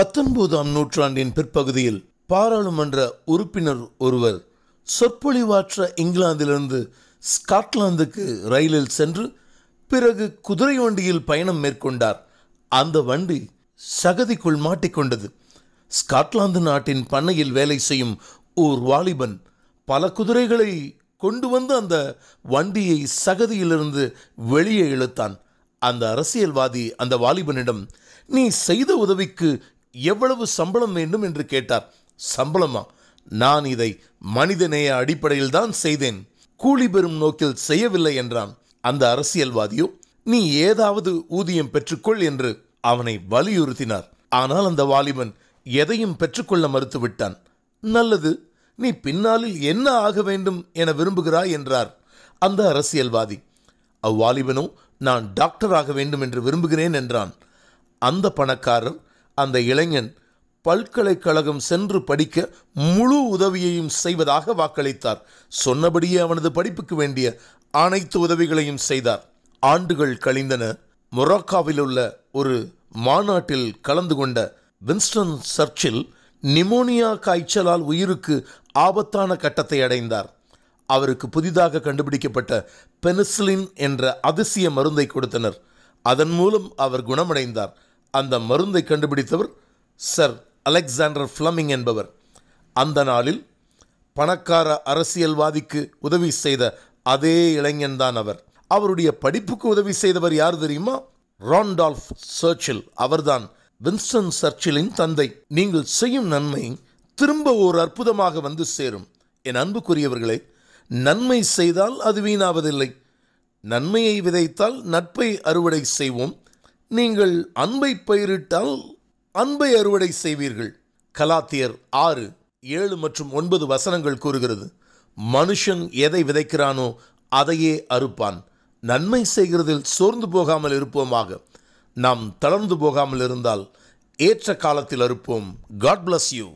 பத்தொன்பதாம் நூற்றாண்டின் பிற்பகுதியில் பாராளுமன்ற உறுப்பினர் ஒருவர் சொற்பொழிவாற்ற இங்கிலாந்திலிருந்து ஸ்காட்லாந்துக்கு ரயிலில் சென்று பிறகு குதிரை வண்டியில் பயணம் மேற்கொண்டார் அந்த வண்டி சகதிக்குள் மாட்டிக்கொண்டது ஸ்காட்லாந்து நாட்டின் பண்ணையில் வேலை செய்யும் ஓர் வாலிபன் பல குதிரைகளை கொண்டு வந்து அந்த வண்டியை சகதியிலிருந்து வெளியே இழுத்தான் அந்த அரசியல்வாதி அந்த வாலிபனிடம் நீ செய்த உதவிக்கு எவ்வளவு சம்பளம் வேண்டும் என்று கேட்டார் சம்பளமா நான் இதை மனிதநேய அடிப்படையில் தான் செய்தேன் கூலி பெறும் நோக்கில் செய்யவில்லை என்றான் அந்த அரசியல்வாதியோ நீ ஏதாவது ஊதியம் பெற்றுக்கொள் என்று அவனை வலியுறுத்தினார் ஆனால் அந்த வாலிபன் எதையும் பெற்றுக்கொள்ள மறுத்துவிட்டான் நல்லது நீ பின்னாளில் என்ன ஆக வேண்டும் என விரும்புகிறாய் என்றார் அந்த அரசியல்வாதி அவ்வாலிபனோ நான் டாக்டர் ஆக வேண்டும் என்று விரும்புகிறேன் என்றான் அந்த பணக்காரர் அந்த இளைஞன் பல்கலைக்கழகம் சென்று படிக்க முழு உதவியையும் செய்வதாக வாக்களித்தார் சொன்னபடியே அவனது படிப்புக்கு வேண்டிய அனைத்து உதவிகளையும் செய்தார் ஆண்டுகள் கழிந்தன மொராக்காவில் உள்ள ஒரு மாநாட்டில் கலந்து கொண்ட வின்ஸ்டன் சர்ச்சில் நிமோனியா காய்ச்சலால் உயிருக்கு ஆபத்தான கட்டத்தை அடைந்தார் அவருக்கு புதிதாக கண்டுபிடிக்கப்பட்ட பெனிசிலின் என்ற அதிசய மருந்தை கொடுத்தனர் அதன் மூலம் அவர் குணமடைந்தார் அந்த மருந்தை கண்டுபிடித்தவர் சர் அலெக்சாண்டர் ஃப்ளமிங் என்பவர் அந்த நாளில் பணக்கார அரசியல்வாதிக்கு உதவி செய்த அதே இளைஞன்தான் அவர் அவருடைய படிப்புக்கு உதவி செய்தவர் யார் தெரியுமா ராண்டால்ஃப் சர்ச்சில் அவர்தான் வின்ஸ்டன் சர்ச்சிலின் தந்தை நீங்கள் செய்யும் நன்மை திரும்ப ஒரு அற்புதமாக வந்து சேரும் என் அன்புக்குரியவர்களே நன்மை செய்தால் அது வீணாவதில்லை நன்மையை விதைத்தால் நட்பை அறுவடை செய்வோம் நீங்கள் அன்பை பயிரிட்டால் அன்பை அறுவடை செய்வீர்கள் கலாத்தியர் ஆறு ஏழு மற்றும் ஒன்பது வசனங்கள் கூறுகிறது மனுஷன் எதை விதைக்கிறானோ அதையே அறுப்பான் நன்மை செய்கிறதில் சோர்ந்து போகாமல் இருப்போமாக நாம் தளர்ந்து போகாமல் இருந்தால் ஏற்ற காலத்தில் அறுப்போம் காட் பிளஸ் யூ